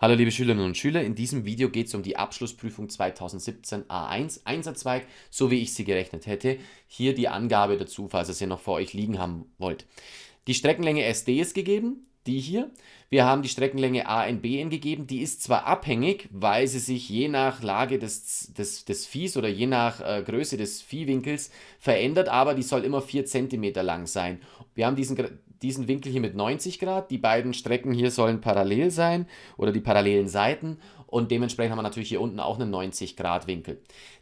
Hallo liebe Schülerinnen und Schüler, in diesem Video geht es um die Abschlussprüfung 2017 A1 Einsatzweig, so wie ich sie gerechnet hätte. Hier die Angabe dazu, falls ihr sie noch vor euch liegen haben wollt. Die Streckenlänge SD ist gegeben, die hier. Wir haben die Streckenlänge ANBN gegeben, die ist zwar abhängig, weil sie sich je nach Lage des, des, des Viehs oder je nach äh, Größe des Viehwinkels verändert, aber die soll immer 4 cm lang sein. Wir haben diesen diesen Winkel hier mit 90 Grad. Die beiden Strecken hier sollen parallel sein oder die parallelen Seiten und dementsprechend haben wir natürlich hier unten auch einen 90 Grad Winkel.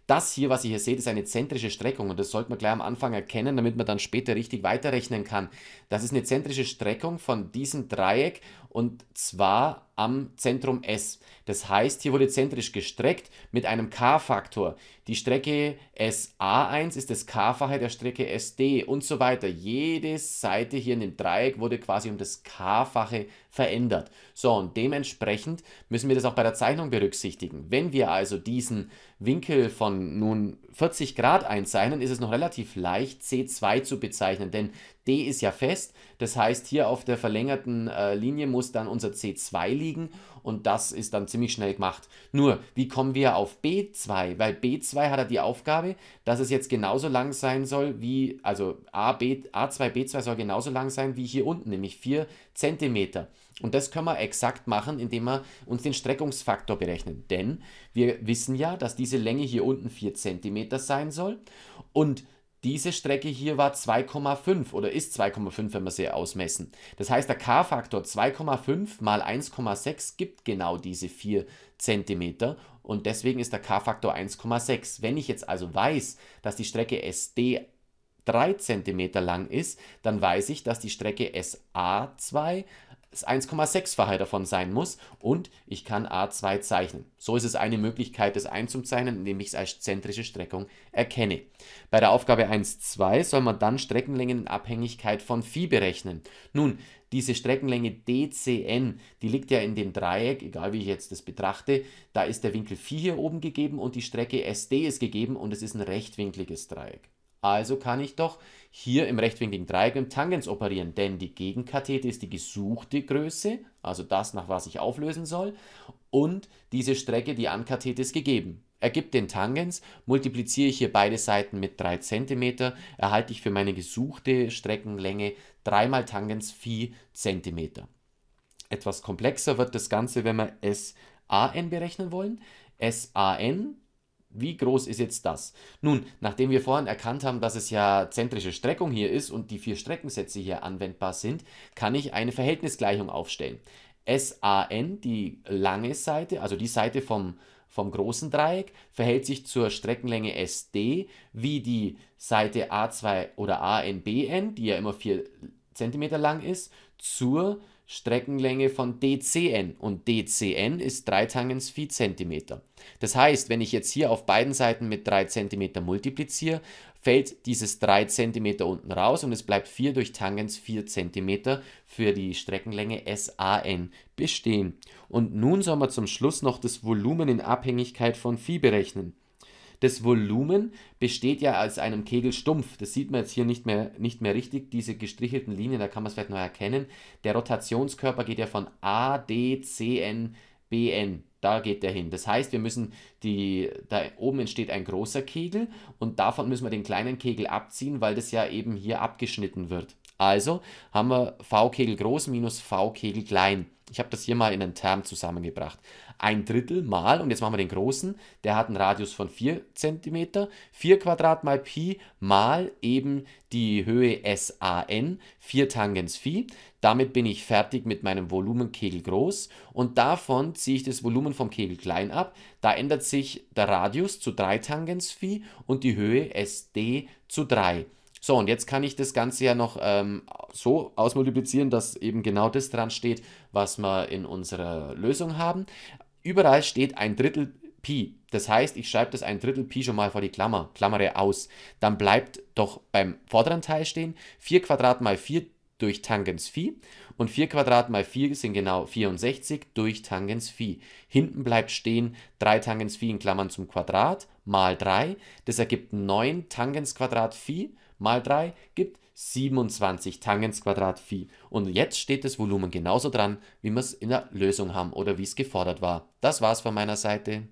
Das hier, was ihr hier seht, ist eine zentrische Streckung und das sollte man gleich am Anfang erkennen, damit man dann später richtig weiterrechnen kann. Das ist eine zentrische Streckung von diesem Dreieck und zwar am Zentrum S. Das heißt, hier wurde zentrisch gestreckt mit einem K-Faktor. Die Strecke SA1 ist das K-fache der Strecke SD und so weiter. Jede Seite hier in dem Dreieck wurde quasi um das K-fache verändert. So, und dementsprechend müssen wir das auch bei der Zeichnung berücksichtigen. Wenn wir also diesen Winkel von nun 40 Grad einzeichnen, ist es noch relativ leicht, C2 zu bezeichnen, denn D ist ja fest. Das heißt, hier auf der verlängerten äh, Linie muss muss dann unser C2 liegen und das ist dann ziemlich schnell gemacht. Nur, wie kommen wir auf B2? Weil B2 hat ja die Aufgabe, dass es jetzt genauso lang sein soll wie, also A, B, A2, B2 soll genauso lang sein wie hier unten, nämlich 4 cm. Und das können wir exakt machen, indem wir uns den Streckungsfaktor berechnen. Denn wir wissen ja, dass diese Länge hier unten 4 cm sein soll und diese Strecke hier war 2,5 oder ist 2,5, wenn wir sie ausmessen. Das heißt, der K-Faktor 2,5 mal 1,6 gibt genau diese 4 cm und deswegen ist der K-Faktor 1,6. Wenn ich jetzt also weiß, dass die Strecke SD 3 cm lang ist, dann weiß ich, dass die Strecke SA 2 es 1,6-fache davon sein muss und ich kann A2 zeichnen. So ist es eine Möglichkeit, das einzuzeichnen, indem ich es als zentrische Streckung erkenne. Bei der Aufgabe 1,2 soll man dann Streckenlängen in Abhängigkeit von Phi berechnen. Nun, diese Streckenlänge DCN, die liegt ja in dem Dreieck, egal wie ich jetzt das betrachte, da ist der Winkel Phi hier oben gegeben und die Strecke SD ist gegeben und es ist ein rechtwinkliges Dreieck. Also kann ich doch hier im rechtwinkligen Dreieck im Tangens operieren, denn die Gegenkathete ist die gesuchte Größe, also das, nach was ich auflösen soll, und diese Strecke, die Ankathete, ist gegeben. Ergibt den Tangens, multipliziere ich hier beide Seiten mit 3 cm, erhalte ich für meine gesuchte Streckenlänge 3 mal Tangens phi cm. Etwas komplexer wird das Ganze, wenn wir SAN berechnen wollen. SAN wie groß ist jetzt das? Nun, nachdem wir vorhin erkannt haben, dass es ja zentrische Streckung hier ist und die vier Streckensätze hier anwendbar sind, kann ich eine Verhältnisgleichung aufstellen. SAN, die lange Seite, also die Seite vom, vom großen Dreieck, verhält sich zur Streckenlänge SD wie die Seite A2 oder ANBN, die ja immer 4 cm lang ist, zur Streckenlänge von DCN und DCN ist 3 Tangens 4 cm. Das heißt, wenn ich jetzt hier auf beiden Seiten mit 3 cm multipliziere, fällt dieses 3 cm unten raus und es bleibt 4 durch Tangens 4 cm für die Streckenlänge SAN bestehen. Und nun sollen wir zum Schluss noch das Volumen in Abhängigkeit von Phi berechnen. Das Volumen besteht ja aus einem Kegelstumpf. Das sieht man jetzt hier nicht mehr, nicht mehr richtig. Diese gestrichelten Linien, da kann man es vielleicht noch erkennen. Der Rotationskörper geht ja von A, D, C, N, B, N. Da geht der hin. Das heißt, wir müssen die, da oben entsteht ein großer Kegel und davon müssen wir den kleinen Kegel abziehen, weil das ja eben hier abgeschnitten wird. Also haben wir V-Kegel groß minus V-Kegel klein. Ich habe das hier mal in einen Term zusammengebracht. Ein Drittel mal, und jetzt machen wir den großen, der hat einen Radius von 4 cm, 4 Quadrat mal Pi mal eben die Höhe SAN, 4 Tangens Phi. Damit bin ich fertig mit meinem Volumenkegel groß und davon ziehe ich das Volumen und vom Kegel klein ab. Da ändert sich der Radius zu 3 Tangens Phi und die Höhe SD zu 3. So, und jetzt kann ich das Ganze ja noch ähm, so ausmultiplizieren, dass eben genau das dran steht, was wir in unserer Lösung haben. Überall steht ein Drittel Pi. Das heißt, ich schreibe das ein Drittel Pi schon mal vor die Klammer, klammere aus. Dann bleibt doch beim vorderen Teil stehen 4 Quadrat mal 4 durch Tangens Phi und 4 Quadrat mal 4 sind genau 64 durch Tangens Phi. Hinten bleibt stehen 3 Tangens Phi in Klammern zum Quadrat mal 3. Das ergibt 9 Tangens Quadrat Phi mal 3 gibt 27 Tangens Quadrat Phi. Und jetzt steht das Volumen genauso dran, wie wir es in der Lösung haben oder wie es gefordert war. Das war's von meiner Seite.